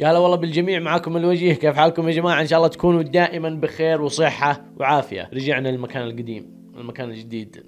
يا هلا والله بالجميع معاكم الوجيه كيف حالكم يا جماعه ان شاء الله تكونوا دائما بخير وصحه وعافيه رجعنا للمكان القديم المكان الجديد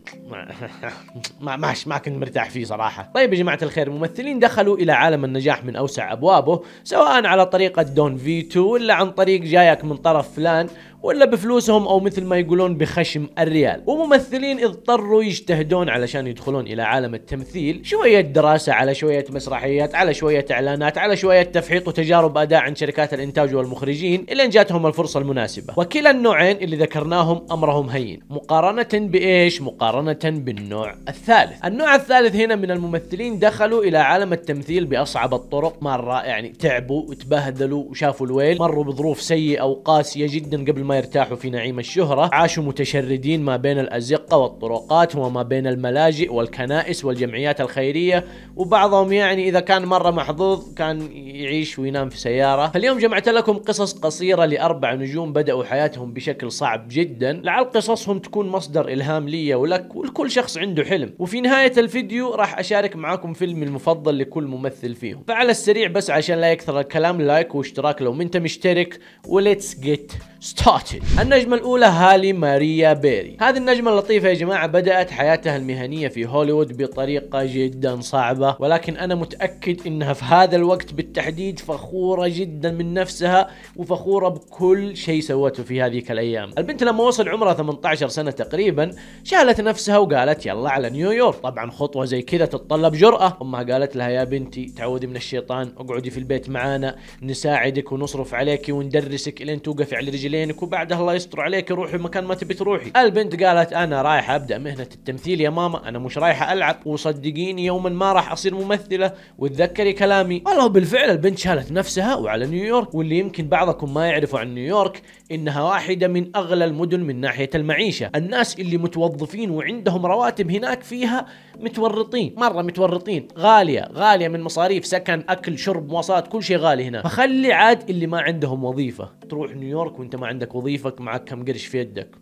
ما ما ما كنت مرتاح فيه صراحة طيب يا جماعة الخير ممثلين دخلوا إلى عالم النجاح من أوسع أبوابه سواء على طريقة دون فيتو ولا عن طريق جايك من طرف فلان ولا بفلوسهم او مثل ما يقولون بخشم الريال وممثلين اضطروا يجتهدون علشان يدخلون الى عالم التمثيل شويه دراسه على شويه مسرحيات على شويه اعلانات على شويه تفحيط وتجارب اداء عند شركات الانتاج والمخرجين الين جاتهم الفرصه المناسبه وكلا النوعين اللي ذكرناهم امرهم هين مقارنه بايش مقارنه بالنوع الثالث النوع الثالث هنا من الممثلين دخلوا الى عالم التمثيل باصعب الطرق مره يعني تعبوا وتبهدلوا وشافوا الويل مروا بظروف سيئه وقاسيه جدا قبل ما ما يرتاحوا في نعيم الشهرة عاشوا متشردين ما بين الأزقة والطرقات وما بين الملاجئ والكنائس والجمعيات الخيرية وبعضهم يعني إذا كان مرة محظوظ كان يعيش وينام في سيارة فاليوم جمعت لكم قصص قصيرة لأربع نجوم بدأوا حياتهم بشكل صعب جدا لعل قصصهم تكون مصدر إلهام لي ولك ولكل شخص عنده حلم وفي نهاية الفيديو راح أشارك معاكم فيلمي المفضل لكل ممثل فيهم فعلى السريع بس عشان لا يكثر الكلام لايك واشتراك لو منت انت مشترك وليتس جيت ستارت واتشيت النجمة الأولى هالي ماريا بيري هذه النجمة اللطيفة يا جماعة بدأت حياتها المهنية في هوليوود بطريقة جدا صعبة ولكن أنا متأكد أنها في هذا الوقت بالتحديد فخورة جدا من نفسها وفخورة بكل شيء سوته في هذيك الأيام البنت لما وصل عمرها 18 سنة تقريبا شالت نفسها وقالت يلا على نيويورك طبعا خطوة زي كذا تتطلب جرأة أمها قالت لها يا بنتي تعودي من الشيطان اقعدي في البيت معانا نساعدك ونصرف عليك وندرسك لين توقفي على رجلينك وبعدها الله يستر عليك روحي مكان ما تبي تروحي البنت قالت انا رايحه ابدا مهنه التمثيل يا ماما انا مش رايحه العب وصدقيني يوما ما راح اصير ممثله وتذكري كلامي والله بالفعل البنت شالت نفسها وعلى نيويورك واللي يمكن بعضكم ما يعرفوا عن نيويورك إنها واحدة من أغلى المدن من ناحية المعيشة الناس اللي متوظفين وعندهم رواتب هناك فيها متورطين مرة متورطين غالية غالية من مصاريف سكن أكل شرب مواصلات كل شيء غالي هناك فخلي عاد اللي ما عندهم وظيفة تروح نيويورك وانت ما عندك وظيفك معك كم قرش في يدك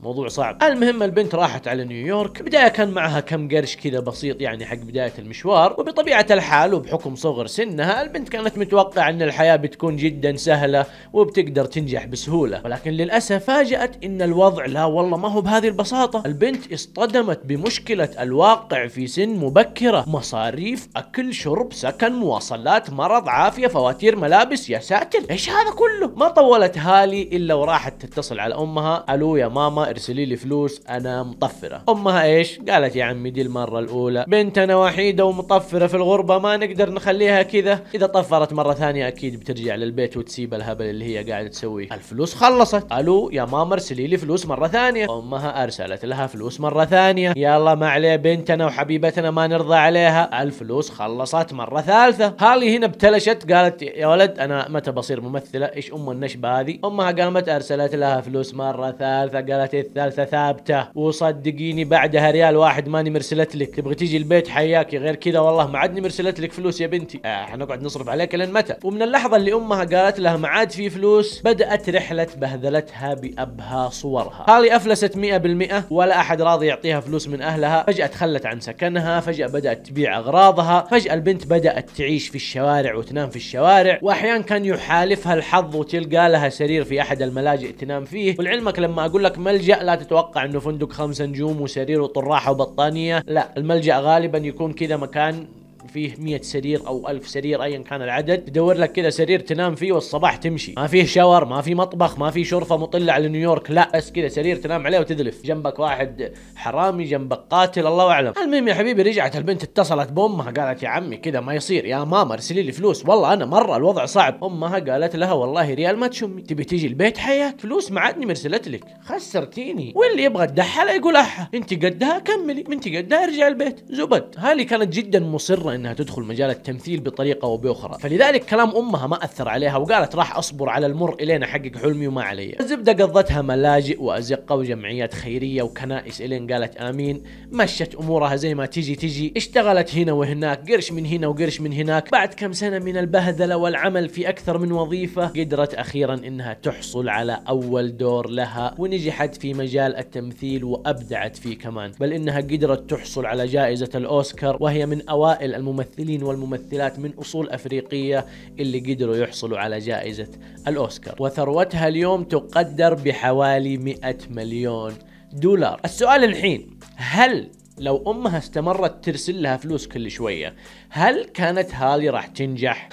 موضوع صعب المهم البنت راحت على نيويورك بداية كان معها كم قرش كذا بسيط يعني حق بداية المشوار وبطبيعة الحال وبحكم صغر سنها البنت كانت متوقعة ان الحياة بتكون جدا سهلة وبتقدر تنجح بسهولة ولكن للأسف فاجأت ان الوضع لا والله ما هو بهذه البساطة البنت اصطدمت بمشكلة الواقع في سن مبكرة مصاريف أكل شرب سكن مواصلات مرض عافية فواتير ملابس يا ساتر ايش هذا كله ما طولت هالي الا وراحت تتصل على امها الو يا ماما ارسلي لي فلوس انا مطفره امها ايش قالت يا عمي دي المره الاولى بنتنا وحيده ومطفره في الغربه ما نقدر نخليها كذا اذا طفرت مره ثانيه اكيد بترجع للبيت وتسيب الهبل اللي هي قاعده تسويه الفلوس خلصت الو يا ماما ارسلي لي فلوس مره ثانيه امها ارسلت لها فلوس مره ثانيه يلا ما عليه بنتنا وحبيبتنا ما نرضى عليها الفلوس خلصت مره ثالثه هالي هنا ابتلشت قالت يا ولد انا متى بصير ممثله ايش ام النشبه هذه امها قامت ارسلت لها فلوس مره ثالثه قالت الثالثة ثابتة وصدقيني بعدها ريال واحد ماني مرسلت لك تبغي تيجي البيت حياكي غير كذا والله ما عادني مرسلت لك فلوس يا بنتي آه حنقعد نصرف عليك لين متى ومن اللحظة اللي امها قالت لها ما عاد في فلوس بدأت رحلة بهذلتها بأبهى صورها هالي أفلست 100% ولا أحد راضي يعطيها فلوس من أهلها فجأة تخلت عن سكنها فجأة بدأت تبيع أغراضها فجأة البنت بدأت تعيش في الشوارع وتنام في الشوارع وأحيانا كان يحالفها الحظ وتلقى لها سرير في أحد الملاجئ تنام فيه ولعلمك لما أقول لك ملجأ الملجأ لا تتوقع انه فندق خمس نجوم وسرير وطراحة وبطانية لا الملجأ غالبا يكون كذا مكان فيه 100 سرير او 1000 سرير ايا كان العدد تدور لك كذا سرير تنام فيه والصباح تمشي ما فيه شاور ما في مطبخ ما في شرفه مطله على نيويورك لا بس كذا سرير تنام عليه وتذلف جنبك واحد حرامي جنبك قاتل الله اعلم المهم يا حبيبي رجعت البنت اتصلت بامها قالت يا عمي كذا ما يصير يا ماما ارسلي لي فلوس والله انا مره الوضع صعب امها قالت لها والله ريال ما تشمي تبي تيجي البيت حياك فلوس ما عادني مرسلت لك خسرتيني واللي يبغى الدحاله يقول احا انت قدها كملي انت قدها ارجع البيت زبد هالي كانت جدا مصره انها تدخل مجال التمثيل بطريقه او باخرى فلذلك كلام امها ما اثر عليها وقالت راح اصبر على المر الين احقق حلمي وما علي الزبده قضتها ملاجئ وازقه وجمعيات خيريه وكنائس الين قالت امين مشت امورها زي ما تجي تجي اشتغلت هنا وهناك قرش من هنا وقرش من هناك بعد كم سنه من البهذله والعمل في اكثر من وظيفه قدرت اخيرا انها تحصل على اول دور لها ونجحت في مجال التمثيل وابدعت فيه كمان بل انها قدرت تحصل على جائزه الاوسكار وهي من اوائل الممثلين والممثلات من أصول أفريقية اللي قدروا يحصلوا على جائزة الأوسكار وثروتها اليوم تقدر بحوالي 100 مليون دولار السؤال الحين هل لو امها استمرت ترسل لها فلوس كل شويه، هل كانت هالي راح تنجح؟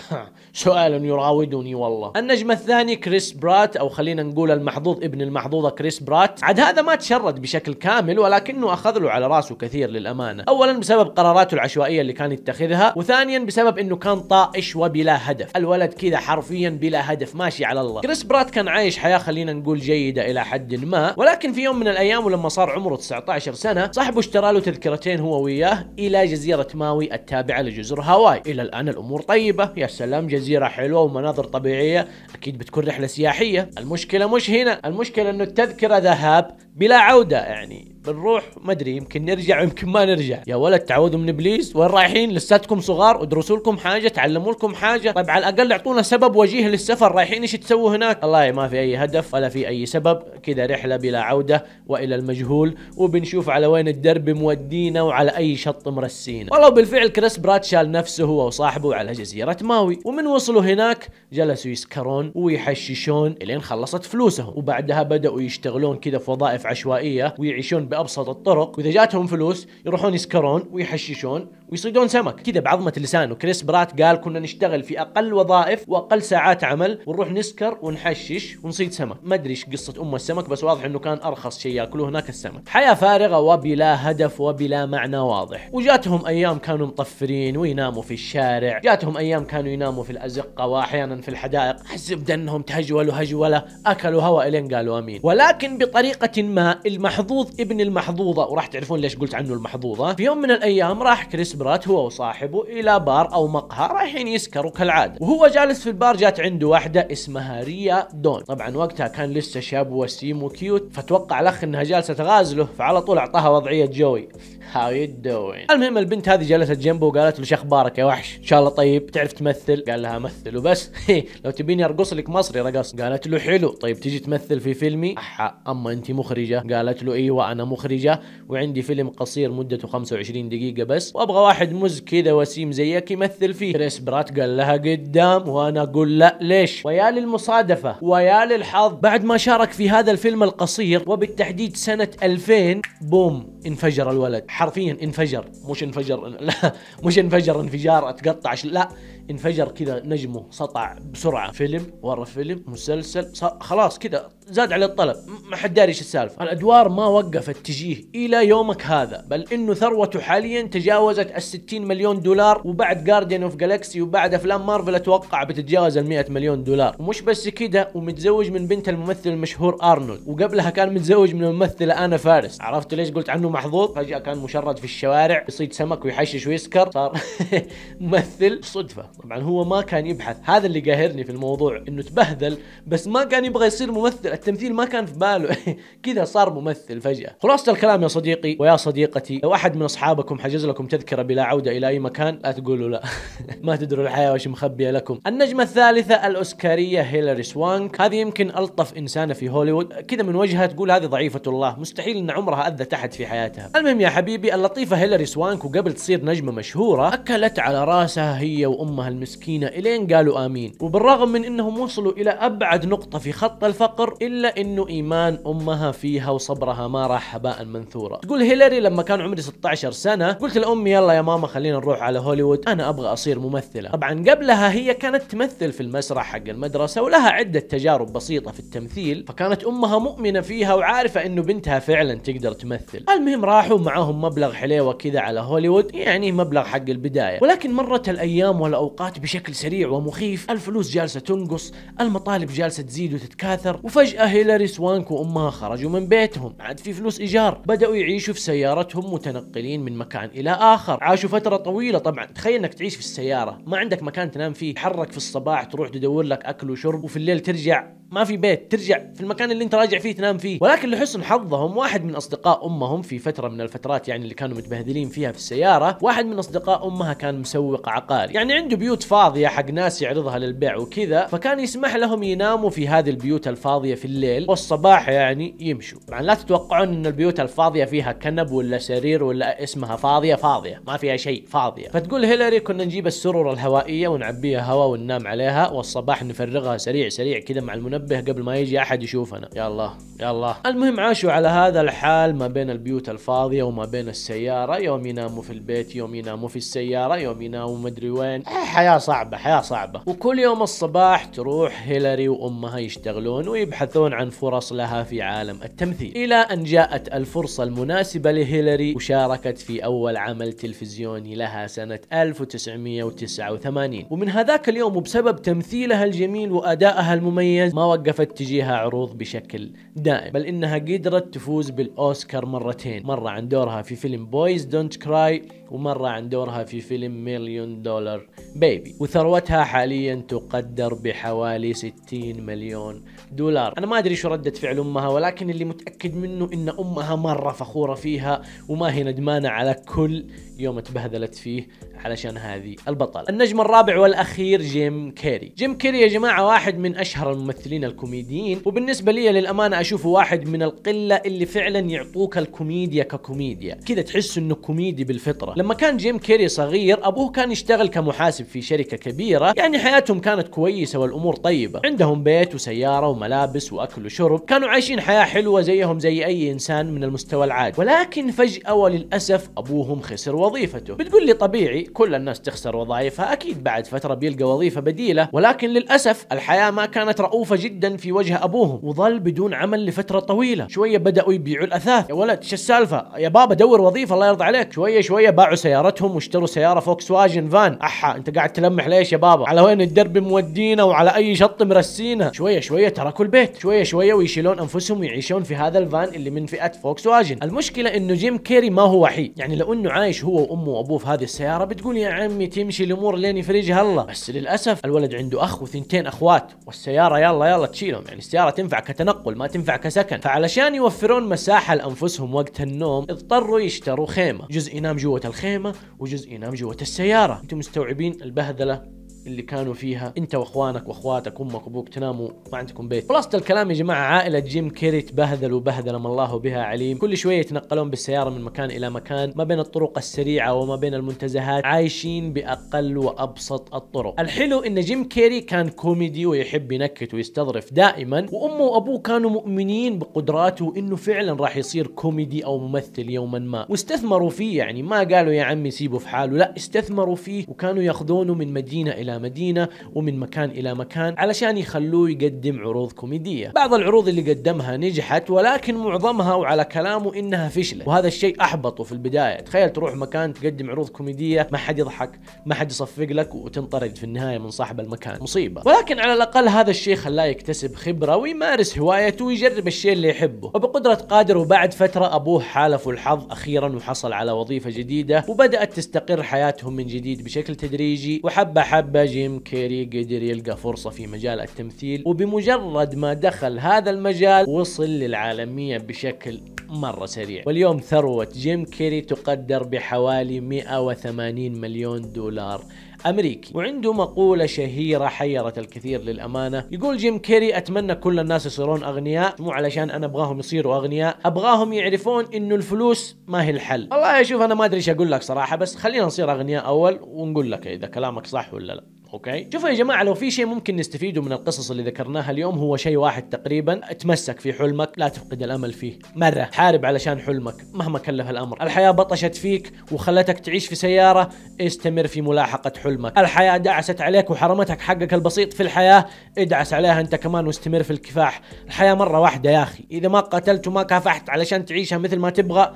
سؤال يراودني والله. النجم الثاني كريس برات او خلينا نقول المحظوظ ابن المحظوظه كريس برات، عاد هذا ما تشرد بشكل كامل ولكنه اخذ له على راسه كثير للامانه، اولا بسبب قراراته العشوائيه اللي كان يتخذها، وثانيا بسبب انه كان طائش وبلا هدف، الولد كذا حرفيا بلا هدف ماشي على الله. كريس برات كان عايش حياه خلينا نقول جيده الى حد ما، ولكن في يوم من الايام ولما صار عمره 19 سنه، صاحبه اشترى له تذكرتين هو وياه إلى جزيرة ماوي التابعة لجزر هاواي إلى الآن الأمور طيبة يا سلام جزيرة حلوة ومناظر طبيعية أكيد بتكون رحلة سياحية المشكلة مش هنا المشكلة أنه التذكرة ذهاب بلا عوده يعني بنروح ما ادري يمكن نرجع ويمكن ما نرجع يا ولد تعوذوا من ابليس وين رايحين لساتكم صغار ادرسوا لكم حاجه تعلموا لكم حاجه طيب على الاقل اعطونا سبب وجيه للسفر رايحين ايش تسووا هناك والله ما في اي هدف ولا في اي سبب كذا رحله بلا عوده والى المجهول وبنشوف على وين الدرب مودينا وعلى اي شط مرسينا والله بالفعل كريس برات شال نفسه هو وصاحبه على جزيره ماوي ومن وصلوا هناك جلسوا يسكرون ويحششون الين خلصت فلوسهم وبعدها بداوا يشتغلون كذا في وظائف عشوائيه ويعيشون بابسط الطرق واذا جاتهم فلوس يروحون يسكرون ويحششون ويصيدون سمك كذا بعظمه اللسان وكريس برات قال كنا نشتغل في اقل وظائف واقل ساعات عمل ونروح نسكر ونحشش ونصيد سمك ما ادري ايش قصه ام السمك بس واضح انه كان ارخص شيء ياكلوه هناك السمك حياه فارغه وبلا هدف وبلا معنى واضح وجاتهم ايام كانوا مطفرين ويناموا في الشارع جاتهم ايام كانوا يناموا في الازقه واحيانا في الحدائق الزبده انهم تهجولوا هجوله اكلوا هواء الين قالوا امين ولكن بطريقه ما المحظوظ ابن المحظوظه وراح تعرفون ليش قلت عنه المحظوظه في يوم من الايام راح كريس بالسبرات هو وصاحبه الى بار او مقهى رايحين يسكروا كالعاده وهو جالس في البار جات عنده واحده اسمها ريا دون طبعا وقتها كان لسه شاب وسيم وكيوت فتوقع الاخ انها جالسه تغازله فعلى طول اعطاها وضعيه جوي هاو يو دوين المهم البنت هذه جلست جنبه وقالت له شخبارك يا وحش ان شاء الله طيب تعرف تمثل قال لها مثل وبس لو تبيني ارقص لك مصري رقص قالت له حلو طيب تجي تمثل في فيلمي احا اما انت مخرجه قالت له ايوه انا مخرجه وعندي فيلم قصير مدته 25 دقيقه بس وابغى واحد مز كذا وسيم زيك يمثل فيه كريس برات قال لها قدام وانا اقول لا ليش ويا للمصادفه ويا للحظ بعد ما شارك في هذا الفيلم القصير وبالتحديد سنه 2000 بوم انفجر الولد حرفيا انفجر مش انفجر لا مش انفجر انفجار اتقطع لا انفجر كذا نجمه سطع بسرعه فيلم ورا فيلم مسلسل خلاص كذا زاد على الطلب ما حد داري ايش السالفه الادوار ما وقفت تجيه الى يومك هذا بل انه ثروته حاليا تجاوزت ال 60 مليون دولار وبعد جارديان اوف جالكسي وبعد افلام مارفل اتوقع بتتجاوز ال 100 مليون دولار ومش بس كذا ومتزوج من بنت الممثل المشهور ارنولد وقبلها كان متزوج من الممثله انا فارس عرفت ليش قلت عنه محظوظ فجاه كان مشرد في الشوارع يصيد سمك ويحشش ويسكر صار ممثل صدفه طبعا هو ما كان يبحث هذا اللي قاهرني في الموضوع انه تبهذل بس ما كان يبغى يصير ممثل التمثيل ما كان في باله كذا صار ممثل فجأة خلاصة الكلام يا صديقي ويا صديقتي لو احد من اصحابكم حجز لكم تذكرة بلا عودة الى اي مكان لا تقولوا لا ما تدروا الحياة وش مخبية لكم النجمة الثالثة الاوسكارية هيلاري سوانك هذه يمكن الطف انسانة في هوليوود كذا من وجهها تقول هذه ضعيفة الله مستحيل ان عمرها اذى تحت في حياتها المهم يا حبيبي اللطيفة هيلاري سوانك وقبل تصير نجمة مشهورة اكلت على راسها هي وامها امه المسكينه الين قالوا امين وبالرغم من انهم وصلوا الى ابعد نقطه في خط الفقر الا انه ايمان امها فيها وصبرها ما راح هباء منثورا تقول هيلاري لما كان عمري 16 سنه قلت لامي يلا يا ماما خلينا نروح على هوليوود انا ابغى اصير ممثله طبعا قبلها هي كانت تمثل في المسرح حق المدرسه ولها عده تجارب بسيطه في التمثيل فكانت امها مؤمنه فيها وعارفه انه بنتها فعلا تقدر تمثل المهم راحوا معاهم مبلغ حليوه كذا على هوليوود يعني مبلغ حق البدايه ولكن مرت الايام والاوقات الأوقات بشكل سريع ومخيف الفلوس جالسة تنقص المطالب جالسة تزيد وتتكاثر وفجأة هيلاري سوانك وأمها خرجوا من بيتهم عاد في فلوس إيجار بدأوا يعيشوا في سيارتهم متنقلين من مكان إلى آخر عاشوا فترة طويلة طبعا تخيل أنك تعيش في السيارة ما عندك مكان تنام فيه تحرك في الصباح تروح تدور لك أكل وشرب وفي الليل ترجع ما في بيت ترجع في المكان اللي انت راجع فيه تنام فيه ولكن لحسن حظهم واحد من اصدقاء امهم في فتره من الفترات يعني اللي كانوا متبهدلين فيها في السياره واحد من اصدقاء امها كان مسوق عقاري يعني عنده بيوت فاضيه حق ناس يعرضها للبيع وكذا فكان يسمح لهم يناموا في هذه البيوت الفاضيه في الليل والصباح يعني يمشوا طبعا لا تتوقعون ان البيوت الفاضيه فيها كنب ولا سرير ولا اسمها فاضيه فاضيه ما فيها شيء فاضيه فتقول هيلاري كنا نجيب السرور الهوائيه ونعبيها هواء وننام عليها والصباح نفرغها سريع سريع كذا مع المنبه المنبه قبل ما يجي احد يشوفنا يا الله يا الله المهم عاشوا على هذا الحال ما بين البيوت الفاضيه وما بين السياره يوم يناموا في البيت يوم يناموا في السياره يوم يناموا مدري وين إيه، حياه صعبه حياه صعبه وكل يوم الصباح تروح هيلاري وامها يشتغلون ويبحثون عن فرص لها في عالم التمثيل الى ان جاءت الفرصه المناسبه لهيلاري وشاركت في اول عمل تلفزيوني لها سنه 1989 ومن هذاك اليوم وبسبب تمثيلها الجميل وادائها المميز ما وقفت تجيها عروض بشكل دائم بل إنها قدرت تفوز بالأوسكار مرتين مرة عن دورها في فيلم بويز دونت كراي ومرة عن دورها في فيلم مليون دولار بيبي وثروتها حاليا تقدر بحوالي 60 مليون دولار أنا ما أدري شو ردة فعل أمها ولكن اللي متأكد منه إن أمها مرة فخورة فيها وما هي ندمانة على كل يوم تبهذلت فيه علشان هذه البطلة النجم الرابع والأخير جيم كيري جيم كيري يا جماعة واحد من أشهر الممثلين الكوميديين وبالنسبة لي للأمانة أشوفه واحد من القلة اللي فعلا يعطوك الكوميديا ككوميديا كذا تحس انه كوميدي بالفطرة لما كان جيم كيري صغير أبوه كان يشتغل كمحاسب في شركة كبيرة يعني حياتهم كانت كويسة والأمور طيبة عندهم بيت وسيارة وملابس وأكل وشرب كانوا عايشين حياة حلوة زيهم زي أي إنسان من المستوى العادي ولكن فجأة وللأسف أبوهم خسر وظيفته بتقول لي طبيعي كل الناس تخسر وظائفها أكيد بعد فترة بيلقى وظيفة بديلة ولكن للأسف الحياة ما كانت رؤوفة جدا في وجه أبوهم وظل بدون عمل لفترة طويلة شوية بدأوا يبيعوا الأثاث يا ولد شو السالفة يا بابا دور وظيفة الله يرضى عليك شوية شوية باعوا سيارتهم واشتروا سيارة فوكس واجن فان أحا أنت قاعد تلمح ليش يا بابا على وين الدرب مودينا وعلى أي شط مرسينا شوية شوية تركوا البيت شوية شوية ويشيلون أنفسهم ويعيشون في هذا الفان اللي من فئة فوكس واجن المشكلة إنه جيم كيري ما هو وحيد يعني لو إنه عايش هو وأمه وأبوه في هذه السيارة تقول يا عمي تمشي الامور لين يفرجها الله بس للاسف الولد عنده اخ وثنتين اخوات والسياره يلا يلا تشيلهم يعني السياره تنفع كتنقل ما تنفع كسكن فعلشان يوفرون مساحه لانفسهم وقت النوم اضطروا يشتروا خيمه جزء ينام جوه الخيمه وجزء ينام جوه السياره انتم مستوعبين البهدله اللي كانوا فيها انت واخوانك واخواتك امك وابوك تناموا ما عندكم بيت خلاصة الكلام يا جماعة عائلة جيم كيري تبهذلوا بهذلة ما الله بها عليم كل شوية يتنقلون بالسيارة من مكان الى مكان ما بين الطرق السريعة وما بين المنتزهات عايشين باقل وابسط الطرق الحلو ان جيم كيري كان كوميدي ويحب ينكت ويستظرف دائما وامه وابوه كانوا مؤمنين بقدراته انه فعلا راح يصير كوميدي او ممثل يوما ما واستثمروا فيه يعني ما قالوا يا عمي سيبه في حاله لا استثمروا فيه وكانوا ياخذونه من مدينة الى إلى مدينة ومن مكان إلى مكان علشان يخلوه يقدم عروض كوميدية بعض العروض اللي قدمها نجحت ولكن معظمها وعلى كلامه إنها فشلت وهذا الشيء أحبطه في البداية تخيل تروح مكان تقدم عروض كوميدية ما حد يضحك ما حد يصفق لك وتنطرد في النهاية من صاحب المكان مصيبة ولكن على الأقل هذا الشيء خلاه يكتسب خبرة ويمارس هوايته ويجرب الشيء اللي يحبه وبقدرة قادر وبعد فترة أبوه حالفه الحظ أخيرا وحصل على وظيفة جديدة وبدأت تستقر حياتهم من جديد بشكل تدريجي وحبة حبة فجيم كيري قدر يلقى فرصة في مجال التمثيل وبمجرد ما دخل هذا المجال وصل للعالمية بشكل مرة سريع واليوم ثروة جيم كيري تقدر بحوالي 180 مليون دولار امريكي وعنده مقوله شهيره حيرت الكثير للامانه يقول جيم كيري اتمنى كل الناس يصيرون اغنياء مو علشان انا ابغاهم يصيروا اغنياء ابغاهم يعرفون انه الفلوس ما هي الحل والله شوف انا ما ادري ايش اقول لك صراحه بس خلينا نصير اغنياء اول ونقول لك اذا كلامك صح ولا لا اوكي شوفوا يا جماعه لو في شيء ممكن نستفيده من القصص اللي ذكرناها اليوم هو شيء واحد تقريبا تمسك في حلمك لا تفقد الامل فيه مره حارب علشان حلمك مهما كلف الامر الحياه بطشت فيك وخلتك تعيش في سياره استمر في ملاحقه حلمك الحياه دعست عليك وحرمتك حقك البسيط في الحياه ادعس عليها انت كمان واستمر في الكفاح الحياه مره واحده يا اخي اذا ما قتلت وما كافحت علشان تعيشها مثل ما تبغى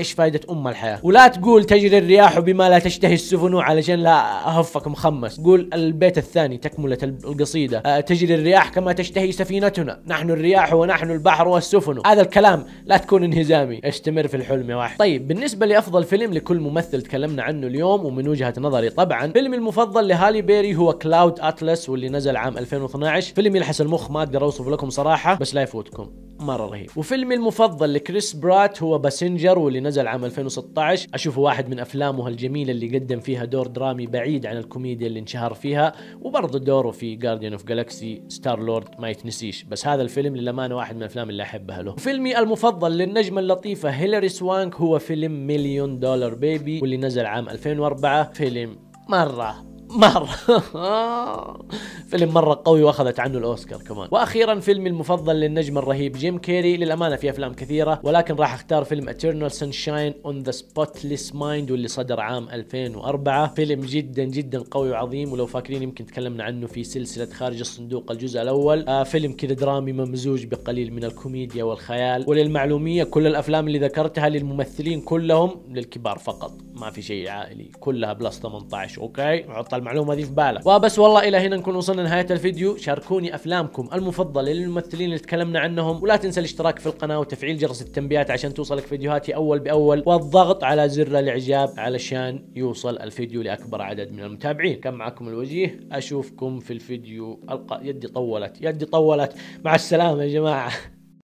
ايش فائده ام الحياه ولا تقول تجري الرياح بما لا تشتهي السفن علشان لا اهفك مخمس قول البيت الثاني تكمله القصيده أه تجري الرياح كما تشتهي سفينتنا نحن الرياح ونحن البحر والسفن هذا الكلام لا تكون انهزامي استمر في الحلم يا واحد طيب بالنسبه لافضل فيلم لكل ممثل تكلمنا عنه اليوم ومن وجهه نظري طبعا فيلمي المفضل لهالي بيري هو كلاود اتلس واللي نزل عام 2012 فيلم يلحس المخ ما اقدر اوصف لكم صراحه بس لا يفوتكم مره رهيب وفيلمي المفضل لكريس برات هو باسنجر واللي نزل عام 2016 اشوفه واحد من افلامه الجميله اللي قدم فيها دور درامي بعيد عن الكوميديا اللي انشهر فيها وبرضه دوره في جارديان اوف جالكسي ستار لورد ما يتنسيش بس هذا الفيلم للامانه واحد من الافلام اللي احبها له فيلمي المفضل للنجمه اللطيفه هيلاري سوانك هو فيلم مليون دولار بيبي واللي نزل عام 2004 فيلم مره مرة فيلم مرة قوي واخذت عنه الاوسكار كمان واخيرا فيلمي المفضل للنجم الرهيب جيم كيري للامانة في افلام كثيرة ولكن راح اختار فيلم Eternal Sunshine on the Spotless Mind واللي صدر عام 2004 فيلم جدا جدا قوي وعظيم ولو فاكرين يمكن تكلمنا عنه في سلسلة خارج الصندوق الجزء الاول آه فيلم كذا درامي ممزوج بقليل من الكوميديا والخيال وللمعلومية كل الافلام اللي ذكرتها للممثلين كلهم للكبار فقط ما في شيء عائلي كلها بلس 18 اوكي حط المعلومه دي في بالك وبس والله الى هنا نكون وصلنا نهايه الفيديو شاركوني افلامكم المفضله للممثلين اللي تكلمنا عنهم ولا تنسى الاشتراك في القناه وتفعيل جرس التنبيهات عشان توصلك فيديوهاتي اول باول والضغط على زر الاعجاب علشان يوصل الفيديو لاكبر عدد من المتابعين كان معكم الوجيه اشوفكم في الفيديو القى يدي طولت يدي طولت مع السلامه يا جماعه